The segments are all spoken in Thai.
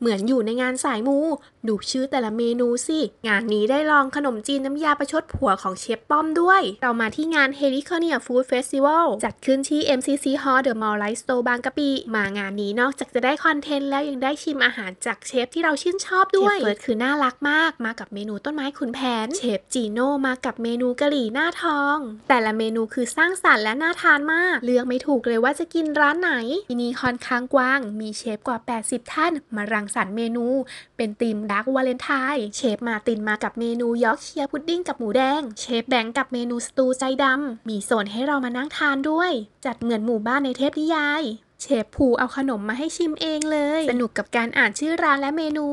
เหมือนอยู่ในงานสายมู ดูชื่อแต่ละเมนูสิ งานนี้ได้ลองขนมจีนน้ำยาประชดผัวของเชฟป้อมด้วย เรามาที่งาน h e l i c o n i a Food Festival จัดขึ้นที่ MCC Hall The Mall Light Store บางกะปีมางานนี้นอกจากจะได้คอนเทนต์แล้วยังได้ชิมอาหารจากเชฟที่เราชื่นชอบด้วยเชฟเฟิร์สคือน่ารักมาก มากับเมนูต้นไม้ขุนแผน เชฟจีโน่มากับเมนูกะหรี่หน้าทอง แต่ละเมนูคือสร้างสรรค์และน่าทานมาก เลือกไม่ถูกเลยว่าจะกินร้านไหน ที่นี่ค่อนข้างกว้าง มีเชฟกว่า 80 ท่าน มารังงสรรค์เมนู เป็นธีมดักวาเลนไทน์เชฟมาตินมากับเมนูยอร์เชียพุดดิ้งกับหมูแดงเชฟแบงกับเมนูสตูใจดำมีโซนให้เรามานั่งทานด้วย จัดเหมือนหมู่บ้านในเทพนิยายเชฟผูเอาขนมมาให้ชิมเองเลย สนุกกับการอ่านชื่อร้านและเมนู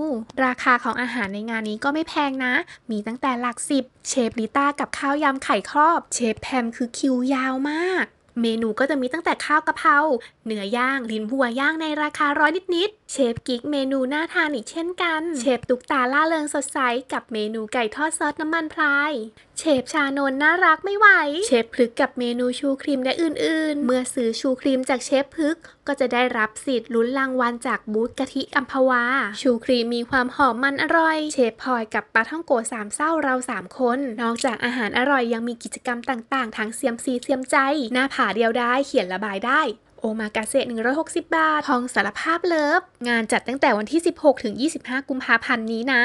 ราคาของอาหารในงานนี้ก็ไม่แพงนะ มีตั้งแต่หลักสิบเชฟลิต้ากับข้าวยำไข่ครอบเชฟแพมคือคิวยาวมากเมนูก็จะมีตั้งแต่ข้าวกะเพราเนื้อย่างลิ้นวัวย่างในราคาร้อยนิดๆเชฟกิ๊กเมนูน่าทานอีกเช่นกัน เชฟตุกตาล่าเริงสดใสกับเมนูไก่ทอดซอสน้ำมันพรายเชฟชานนน่ารักไม่ไหว เชฟพลึกกับเมนูชูครีมและอื่นๆ เมื่อซื้อชูครีมจากเชฟพลึกก็จะได้รับสิทธิ์ลุ้นรางวัลจากบูธกะทิอัมพวาชูครีมมีความหอมมันอร่อยเชฟพลอยกับปลาท่องโกสามเศร้าเราสามคนนอกจากอาหารอร่อยยังมีกิจกรรมต่าง ๆทั้งเสียมซีเสียมใจหน้าผาาเดียวได้เขียนระบายได้ โอมากาเซ160 บาททองสารภาพเลิฟงานจัดตั้งแต่วันที่ 16 ถึง 25 กุมภาพันธ์นี้นะ